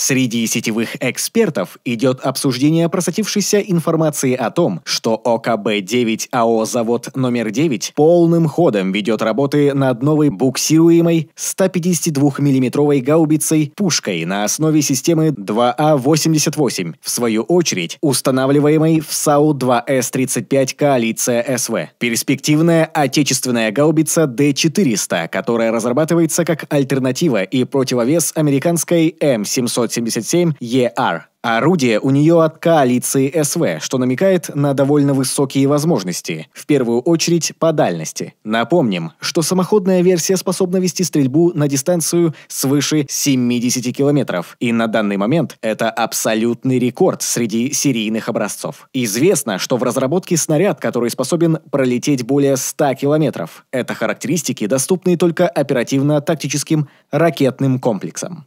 Среди сетевых экспертов идет обсуждение просочившейся информации о том, что ОКБ-9 АО «Завод номер 9» полным ходом ведет работы над новой буксируемой 152 миллиметровой гаубицей пушкой на основе системы 2А88, а в свою очередь устанавливаемой в САУ-2С-35 «Коалиция СВ». Перспективная отечественная гаубица Д-400, которая разрабатывается как альтернатива и противовес американской М700 577ER. Орудие у нее от коалиции СВ, что намекает на довольно высокие возможности, в первую очередь по дальности. Напомним, что самоходная версия способна вести стрельбу на дистанцию свыше 70 километров, и на данный момент это абсолютный рекорд среди серийных образцов. Известно, что в разработке снаряд, который способен пролететь более 100 километров. Это характеристики, доступные только оперативно-тактическим ракетным комплексам.